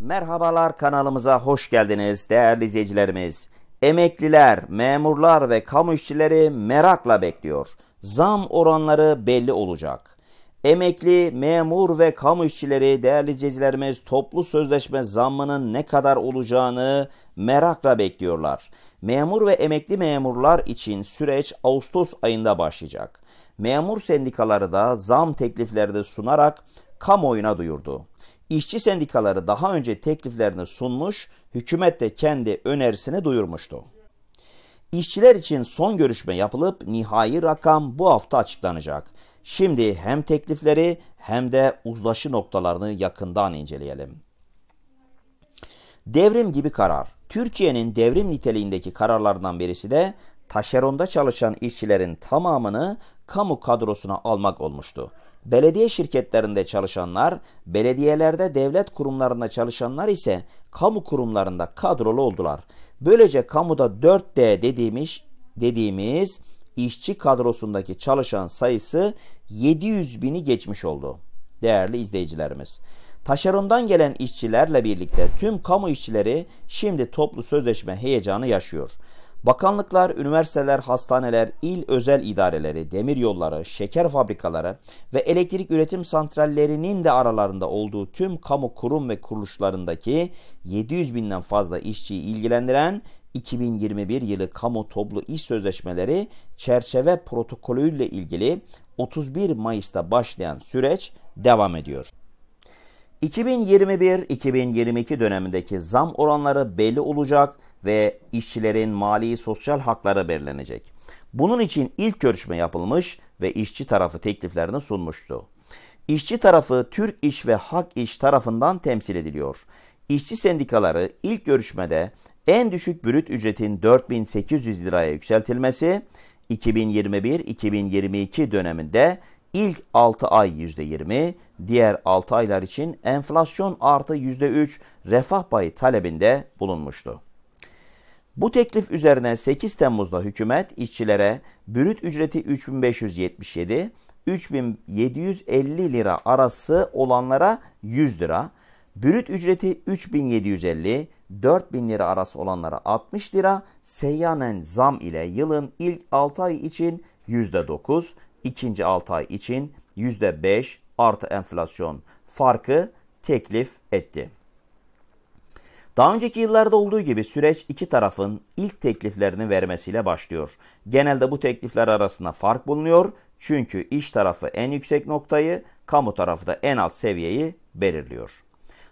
Merhabalar kanalımıza hoş geldiniz değerli izleyicilerimiz. Emekliler, memurlar ve kamu işçileri merakla bekliyor. Zam oranları belli olacak. Emekli, memur ve kamu işçileri değerli izleyicilerimiz toplu sözleşme zammının ne kadar olacağını merakla bekliyorlar. Memur ve emekli memurlar için süreç Ağustos ayında başlayacak. Memur sendikaları da zam teklifleri de sunarak kamuoyuna duyurdu. İşçi sendikaları daha önce tekliflerini sunmuş, hükümet de kendi önerisini duyurmuştu. İşçiler için son görüşme yapılıp nihai rakam bu hafta açıklanacak. Şimdi hem teklifleri hem de uzlaşı noktalarını yakından inceleyelim. Devrim gibi karar. Türkiye'nin devrim niteliğindeki kararlarından birisi de taşeronda çalışan işçilerin tamamını kamu kadrosuna almak olmuştu. Belediye şirketlerinde çalışanlar, belediyelerde devlet kurumlarında çalışanlar ise kamu kurumlarında kadrolu oldular. Böylece kamuda 4D dediğimiz, dediğimiz işçi kadrosundaki çalışan sayısı 700 bini geçmiş oldu. Değerli izleyicilerimiz. Taşerondan gelen işçilerle birlikte tüm kamu işçileri şimdi toplu sözleşme heyecanı yaşıyor. Bakanlıklar, üniversiteler, hastaneler, il özel idareleri, demir yolları, şeker fabrikaları ve elektrik üretim santrallerinin de aralarında olduğu tüm kamu kurum ve kuruluşlarındaki 700 binden fazla işçiyi ilgilendiren 2021 yılı kamu toplu iş sözleşmeleri çerçeve protokolüyle ilgili 31 Mayıs'ta başlayan süreç devam ediyor. 2021-2022 dönemindeki zam oranları belli olacak ve işçilerin mali sosyal hakları belirlenecek. Bunun için ilk görüşme yapılmış ve işçi tarafı tekliflerini sunmuştu. İşçi tarafı Türk İş ve Hak İş tarafından temsil ediliyor. İşçi sendikaları ilk görüşmede en düşük bürüt ücretin 4800 liraya yükseltilmesi, 2021-2022 döneminde ilk 6 ay %20, diğer 6 aylar için enflasyon artı %3 refah payı talebinde bulunmuştu. Bu teklif üzerine 8 Temmuz'da hükümet işçilere bürüt ücreti 3577, 3750 lira arası olanlara 100 lira, bürüt ücreti 3750, 4000 lira arası olanlara 60 lira, seyyanen zam ile yılın ilk 6 ay için %9, ikinci 6 ay için %5 artı enflasyon farkı teklif etti. Daha önceki yıllarda olduğu gibi süreç iki tarafın ilk tekliflerini vermesiyle başlıyor. Genelde bu teklifler arasında fark bulunuyor çünkü iş tarafı en yüksek noktayı, kamu tarafı da en alt seviyeyi belirliyor.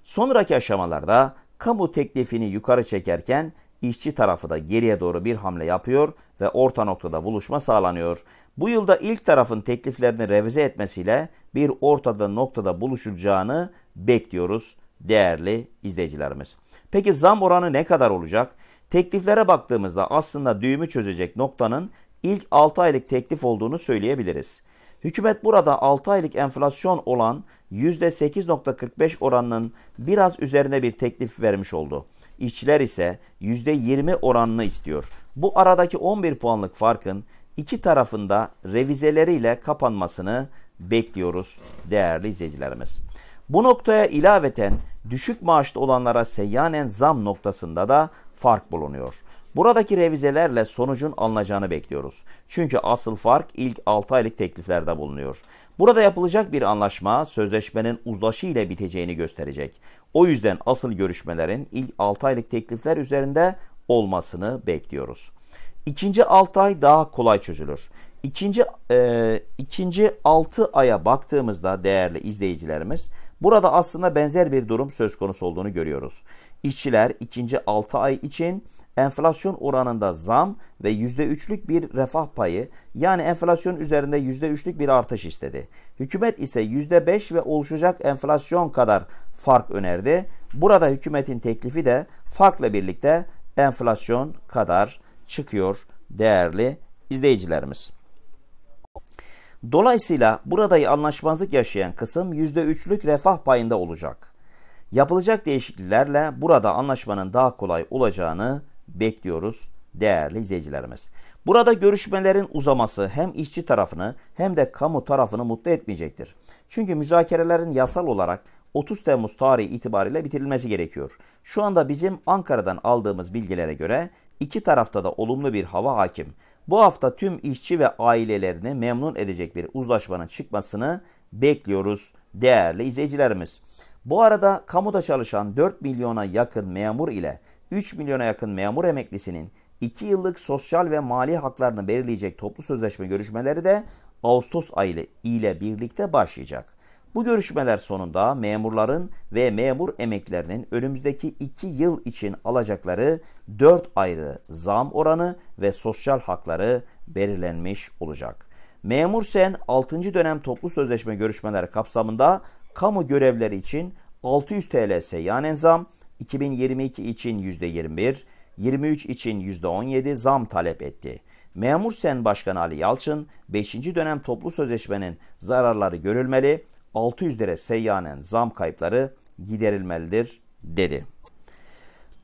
Sonraki aşamalarda kamu teklifini yukarı çekerken işçi tarafı da geriye doğru bir hamle yapıyor ve orta noktada buluşma sağlanıyor. Bu yılda ilk tarafın tekliflerini revize etmesiyle bir ortada noktada buluşulacağını bekliyoruz değerli izleyicilerimiz. Peki zam oranı ne kadar olacak? Tekliflere baktığımızda aslında düğümü çözecek noktanın ilk 6 aylık teklif olduğunu söyleyebiliriz. Hükümet burada 6 aylık enflasyon olan %8.45 oranının biraz üzerine bir teklif vermiş oldu. İşçiler ise %20 oranını istiyor. Bu aradaki 11 puanlık farkın iki tarafında revizeleriyle kapanmasını bekliyoruz değerli izleyicilerimiz. Bu noktaya ilaveten düşük maaşlı olanlara seyyanen zam noktasında da fark bulunuyor. Buradaki revizelerle sonucun alınacağını bekliyoruz. Çünkü asıl fark ilk 6 aylık tekliflerde bulunuyor. Burada yapılacak bir anlaşma sözleşmenin uzlaşı ile biteceğini gösterecek. O yüzden asıl görüşmelerin ilk 6 aylık teklifler üzerinde olmasını bekliyoruz. İkinci 6 ay daha kolay çözülür. İkinci, e, ikinci 6 aya baktığımızda değerli izleyicilerimiz burada aslında benzer bir durum söz konusu olduğunu görüyoruz. İşçiler ikinci 6 ay için enflasyon oranında zam ve %3'lük bir refah payı yani enflasyon üzerinde %3'lük bir artış istedi. Hükümet ise %5 ve oluşacak enflasyon kadar fark önerdi. Burada hükümetin teklifi de farkla birlikte enflasyon kadar çıkıyor değerli izleyicilerimiz. Dolayısıyla buradayı anlaşmazlık yaşayan kısım %3'lük refah payında olacak. Yapılacak değişikliklerle burada anlaşmanın daha kolay olacağını bekliyoruz değerli izleyicilerimiz. Burada görüşmelerin uzaması hem işçi tarafını hem de kamu tarafını mutlu etmeyecektir. Çünkü müzakerelerin yasal olarak 30 Temmuz tarihi itibariyle bitirilmesi gerekiyor. Şu anda bizim Ankara'dan aldığımız bilgilere göre iki tarafta da olumlu bir hava hakim. Bu hafta tüm işçi ve ailelerini memnun edecek bir uzlaşmanın çıkmasını bekliyoruz değerli izleyicilerimiz. Bu arada kamuda çalışan 4 milyona yakın memur ile 3 milyona yakın memur emeklisinin 2 yıllık sosyal ve mali haklarını belirleyecek toplu sözleşme görüşmeleri de Ağustos ayı ile birlikte başlayacak. Bu görüşmeler sonunda memurların ve memur emeklerinin önümüzdeki 2 yıl için alacakları 4 ayrı zam oranı ve sosyal hakları belirlenmiş olacak. Memur Sen 6. dönem toplu sözleşme görüşmeleri kapsamında kamu görevleri için 600 TL seyyanen zam, 2022 için %21, 23 için %17 zam talep etti. Memur Sen Başkanı Ali Yalçın 5. dönem toplu sözleşmenin zararları görülmeli, 600 lira seyyanen zam kayıpları giderilmelidir dedi.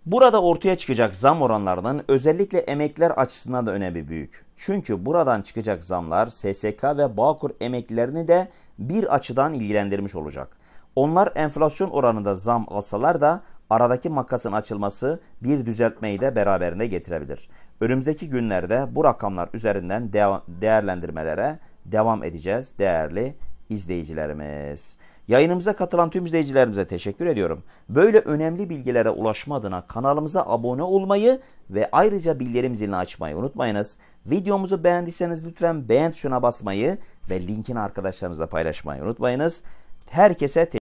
Burada ortaya çıkacak zam oranlarının özellikle emekliler açısından da önemi büyük. Çünkü buradan çıkacak zamlar SSK ve Bağkur emeklilerini de bir açıdan ilgilendirmiş olacak. Onlar enflasyon oranında zam alsalar da aradaki makasın açılması bir düzeltmeyi de beraberinde getirebilir. Önümüzdeki günlerde bu rakamlar üzerinden de değerlendirmelere devam edeceğiz değerli izleyicilerimiz. Yayınımıza katılan tüm izleyicilerimize teşekkür ediyorum. Böyle önemli bilgilere ulaşma adına kanalımıza abone olmayı ve ayrıca bildirim zilini açmayı unutmayınız. Videomuzu beğendiyseniz lütfen beğen tuşuna basmayı ve linkini arkadaşlarınızla paylaşmayı unutmayınız. Herkese